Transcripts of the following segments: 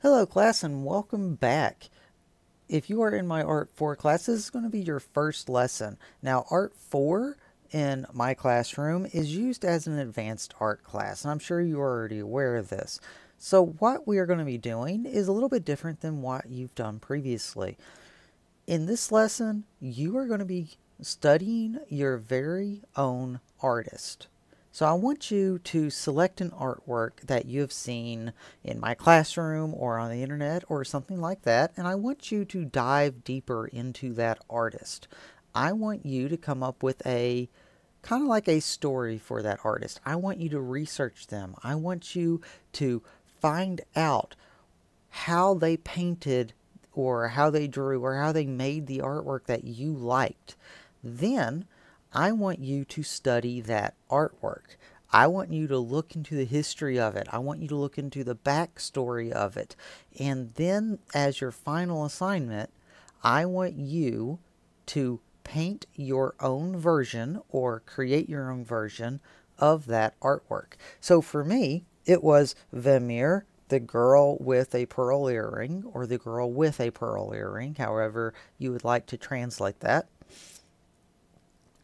Hello class and welcome back. If you are in my Art 4 class, this is going to be your first lesson. Now Art 4 in my classroom is used as an advanced art class and I'm sure you are already aware of this. So what we are going to be doing is a little bit different than what you've done previously. In this lesson, you are going to be studying your very own artist. So I want you to select an artwork that you have seen in my classroom or on the internet or something like that, and I want you to dive deeper into that artist. I want you to come up with a kind of like a story for that artist. I want you to research them. I want you to find out how they painted or how they drew or how they made the artwork that you liked. Then I want you to study that artwork. I want you to look into the history of it. I want you to look into the backstory of it. And then, as your final assignment, I want you to paint your own version or create your own version of that artwork. So for me, it was Vermeer, the girl with a pearl earring, or the girl with a pearl earring, however you would like to translate that.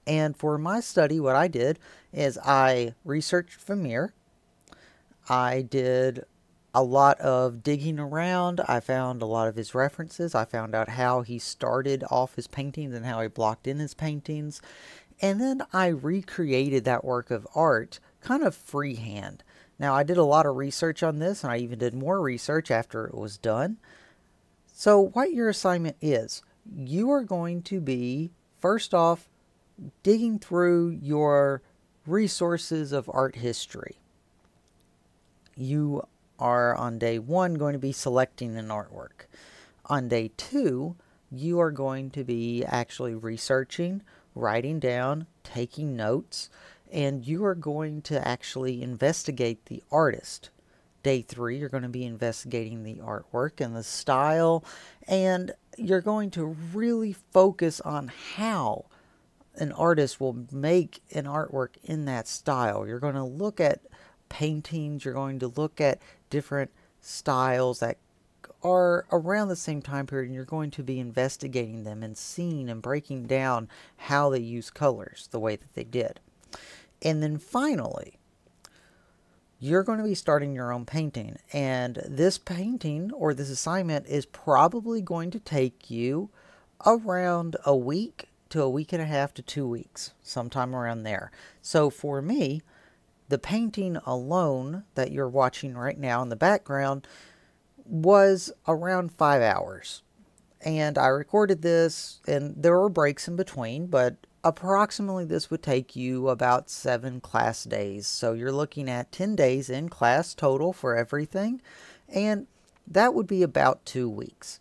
And for my study, what I did is I researched Vermeer. I did a lot of digging around. I found a lot of his references. I found out how he started off his paintings and how he blocked in his paintings. And then I recreated that work of art kind of freehand. Now, I did a lot of research on this, and I even did more research after it was done. So, what your assignment is, you are going to be, first off, digging through your resources of art history. You are on day one going to be selecting an artwork. On day two, you are going to be actually researching, writing down, taking notes, and you are going to actually investigate the artist. Day three, you're going to be investigating the artwork and the style, and you're going to really focus on how an artist will make an artwork in that style. You're going to look at paintings, you're going to look at different styles that are around the same time period and you're going to be investigating them and seeing and breaking down how they use colors the way that they did. And then finally, you're going to be starting your own painting and this painting or this assignment is probably going to take you around a week to a week and a half to two weeks, sometime around there. So for me, the painting alone that you're watching right now in the background was around five hours. And I recorded this, and there were breaks in between, but approximately this would take you about seven class days. So you're looking at 10 days in class total for everything, and that would be about two weeks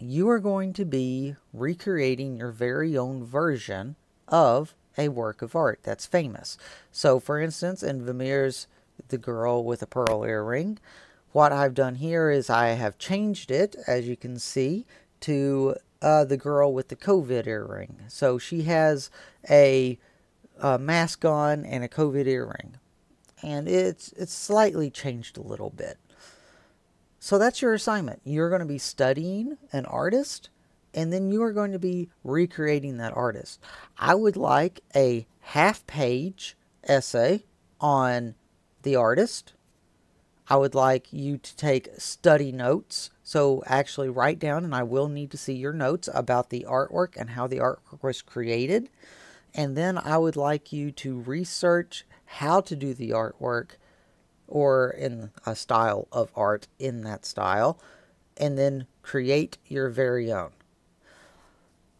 you are going to be recreating your very own version of a work of art that's famous. So, for instance, in Vermeer's The Girl with a Pearl Earring, what I've done here is I have changed it, as you can see, to uh, the girl with the COVID earring. So she has a, a mask on and a COVID earring. And it's, it's slightly changed a little bit. So that's your assignment. You're going to be studying an artist and then you are going to be recreating that artist. I would like a half page essay on the artist. I would like you to take study notes. So actually write down, and I will need to see your notes about the artwork and how the artwork was created. And then I would like you to research how to do the artwork or in a style of art in that style, and then create your very own.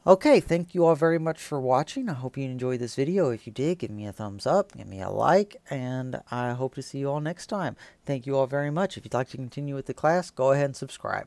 Okay, thank you all very much for watching. I hope you enjoyed this video. If you did, give me a thumbs up, give me a like, and I hope to see you all next time. Thank you all very much. If you'd like to continue with the class, go ahead and subscribe.